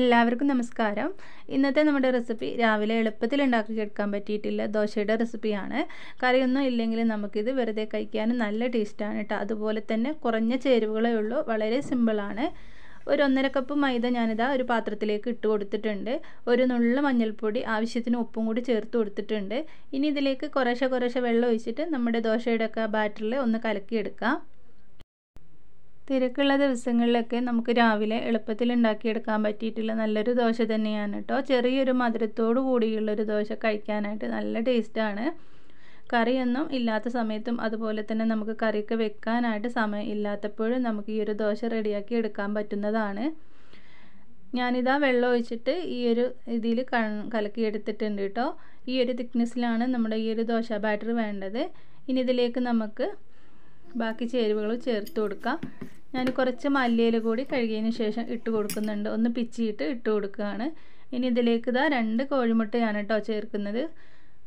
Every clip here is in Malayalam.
എല്ലാവർക്കും നമസ്കാരം ഇന്നത്തെ നമ്മുടെ റെസിപ്പി രാവിലെ എളുപ്പത്തിൽ ഉണ്ടാക്കി എടുക്കാൻ പറ്റിയിട്ടില്ല ദോശയുടെ റെസിപ്പിയാണ് കറിയൊന്നും ഇല്ലെങ്കിൽ നമുക്കിത് വെറുതെ കഴിക്കാനും നല്ല ടേസ്റ്റാണ് കേട്ടോ അതുപോലെ തന്നെ കുറഞ്ഞ ചേരുവകളേ ഉള്ളൂ വളരെ സിമ്പിളാണ് ഒരു ഒന്നര കപ്പ് മൈദ ഞാനിതാ ഒരു പാത്രത്തിലേക്ക് ഇട്ട് കൊടുത്തിട്ടുണ്ട് ഒരു നുള്ള മഞ്ഞൾപ്പൊടി ആവശ്യത്തിന് ഉപ്പും കൂടി ചേർത്ത് കൊടുത്തിട്ടുണ്ട് ഇനി ഇതിലേക്ക് കുറേശ്ശെ കുറേശ്ശെ വെള്ളം ഒഴിച്ചിട്ട് നമ്മുടെ ദോശയുടെ ഒക്കെ ബാറ്ററിൽ ഒന്ന് കലക്കിയെടുക്കാം തിരക്കുള്ള ദിവസങ്ങളിലൊക്കെ നമുക്ക് രാവിലെ എളുപ്പത്തിൽ ഉണ്ടാക്കിയെടുക്കാൻ പറ്റിയിട്ടുള്ള നല്ലൊരു ദോശ തന്നെയാണ് കേട്ടോ ചെറിയൊരു മധുരത്തോടു കൂടിയുള്ളൊരു ദോശ കഴിക്കാനായിട്ട് നല്ല ടേസ്റ്റാണ് കറിയൊന്നും ഇല്ലാത്ത സമയത്തും അതുപോലെ തന്നെ നമുക്ക് കറിയൊക്കെ വെക്കാനായിട്ട് സമയം ഇല്ലാത്തപ്പോഴും നമുക്ക് ഈ ഒരു ദോശ റെഡിയാക്കി എടുക്കാൻ പറ്റുന്നതാണ് ഞാനിതാ വെള്ളം ഒഴിച്ചിട്ട് ഈ ഒരു ഇതിൽ കലക്കി എടുത്തിട്ടുണ്ട് കേട്ടോ ഈ ഒരു തിക്നെസ്സിലാണ് നമ്മുടെ ഈ ഒരു ദോശ ബാറ്റർ വേണ്ടത് ഇനി ഇതിലേക്ക് നമുക്ക് ബാക്കി ചേരുവകൾ ചേർത്ത് കൊടുക്കാം ഞാൻ കുറച്ച് മല്ലിയിൽ കൂടി കഴുകിയതിന് ശേഷം ഇട്ട് കൊടുക്കുന്നുണ്ട് ഒന്ന് പിച്ചിയിട്ട് ഇട്ട് കൊടുക്കുകയാണ് ഇനി ഇതിലേക്ക് ഇതാ രണ്ട് കോഴിമുട്ടയാണ് കേട്ടോ ചേർക്കുന്നത്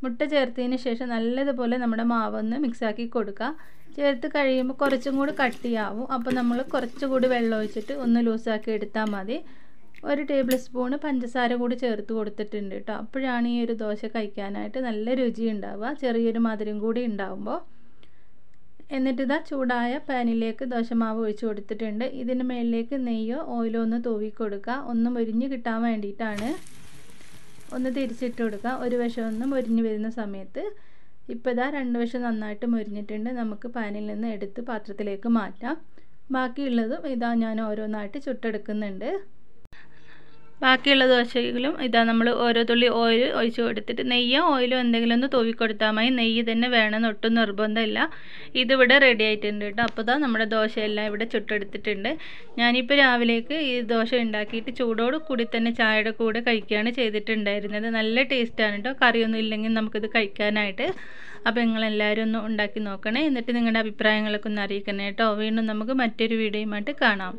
മുട്ട ചേർത്തതിന് ശേഷം നല്ലതുപോലെ നമ്മുടെ മാവൊന്ന് മിക്സാക്കി കൊടുക്കുക ചേർത്ത് കഴിയുമ്പോൾ കുറച്ചും കൂടി കട്ടിയാവും അപ്പോൾ നമ്മൾ കുറച്ചുകൂടി വെള്ളം ഒഴിച്ചിട്ട് ഒന്ന് ലൂസാക്കി എടുത്താൽ മതി ഒരു ടേബിൾ സ്പൂണ് പഞ്ചസാര കൂടി ചേർത്ത് കൊടുത്തിട്ടുണ്ട് കേട്ടോ അപ്പോഴാണ് ഈ ഒരു ദോശ കഴിക്കാനായിട്ട് നല്ല രുചി ഉണ്ടാവുക ചെറിയൊരു മധുരം കൂടി ഉണ്ടാവുമ്പോൾ എന്നിട്ട് ഇതാ ചൂടായ പാനിലേക്ക് ദോശമാവ് ഒഴിച്ച് കൊടുത്തിട്ടുണ്ട് ഇതിന് മേലിലേക്ക് നെയ്യോ ഓയിലോ ഒന്ന് തൂവി കൊടുക്കുക ഒന്ന് മുരിഞ്ഞ് കിട്ടാൻ വേണ്ടിയിട്ടാണ് ഒന്ന് തിരിച്ചിട്ട് കൊടുക്കുക ഒരു വശം ഒന്ന് മുരിഞ്ഞ് വരുന്ന സമയത്ത് ഇപ്പോൾ ഇതാ രണ്ട് വശം നന്നായിട്ട് മുരിഞ്ഞിട്ടുണ്ട് നമുക്ക് പാനിൽ നിന്ന് എടുത്ത് പാത്രത്തിലേക്ക് മാറ്റാം ബാക്കിയുള്ളതും ഇതാ ഞാൻ ഓരോന്നായിട്ട് ചുട്ടെടുക്കുന്നുണ്ട് ബാക്കിയുള്ള വെച്ചെങ്കിലും ഇതാ നമ്മൾ ഓരോ തുള്ളി ഓയിൽ ഒഴിച്ചു കൊടുത്തിട്ട് നെയ്യോ ഓയിലോ എന്തെങ്കിലും ഒന്ന് തൂവിക്കൊടുത്താൽ മതി നെയ്യ് തന്നെ വേണമെന്ന് ഒട്ടും നിർബന്ധമില്ല ഇതിവിടെ റെഡി ആയിട്ടുണ്ട് കേട്ടോ അപ്പോൾ ഇതാ നമ്മുടെ ദോശയെല്ലാം ഇവിടെ ചുട്ടെടുത്തിട്ടുണ്ട് ഞാനിപ്പോൾ രാവിലേക്ക് ഈ ദോശ ഉണ്ടാക്കിയിട്ട് ചൂടോട് കൂടി തന്നെ ചായയുടെ കൂടെ കഴിക്കുകയാണ് ചെയ്തിട്ടുണ്ടായിരുന്നത് നല്ല ടേസ്റ്റാണ് കേട്ടോ കറിയൊന്നും ഇല്ലെങ്കിൽ നമുക്കിത് കഴിക്കാനായിട്ട് അപ്പോൾ നിങ്ങളെല്ലാവരും ഒന്ന് ഉണ്ടാക്കി നോക്കണേ എന്നിട്ട് നിങ്ങളുടെ അഭിപ്രായങ്ങളൊക്കെ ഒന്ന് അറിയിക്കണേ കേട്ടോ വീണ്ടും നമുക്ക് മറ്റൊരു വീഡിയോയുമായിട്ട് കാണാം